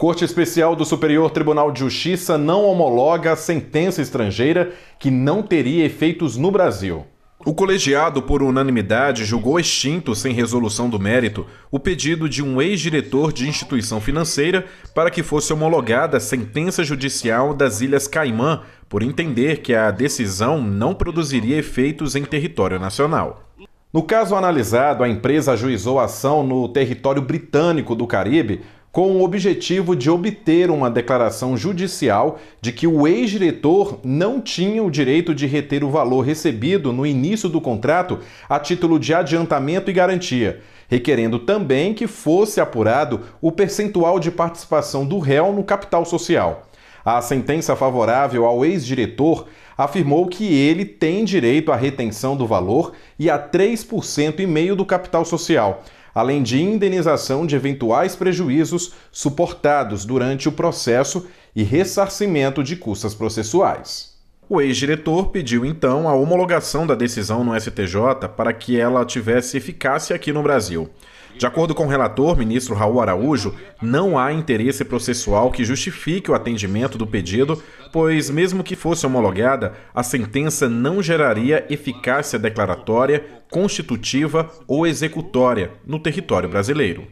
Corte Especial do Superior Tribunal de Justiça não homologa a sentença estrangeira que não teria efeitos no Brasil. O colegiado, por unanimidade, julgou extinto, sem resolução do mérito, o pedido de um ex-diretor de instituição financeira para que fosse homologada a sentença judicial das Ilhas Caimã, por entender que a decisão não produziria efeitos em território nacional. No caso analisado, a empresa ajuizou a ação no território britânico do Caribe com o objetivo de obter uma declaração judicial de que o ex-diretor não tinha o direito de reter o valor recebido no início do contrato a título de adiantamento e garantia, requerendo também que fosse apurado o percentual de participação do réu no capital social. A sentença favorável ao ex-diretor afirmou que ele tem direito à retenção do valor e a 3,5% do capital social além de indenização de eventuais prejuízos suportados durante o processo e ressarcimento de custas processuais. O ex-diretor pediu então a homologação da decisão no STJ para que ela tivesse eficácia aqui no Brasil. De acordo com o relator, ministro Raul Araújo, não há interesse processual que justifique o atendimento do pedido, pois, mesmo que fosse homologada, a sentença não geraria eficácia declaratória, constitutiva ou executória no território brasileiro.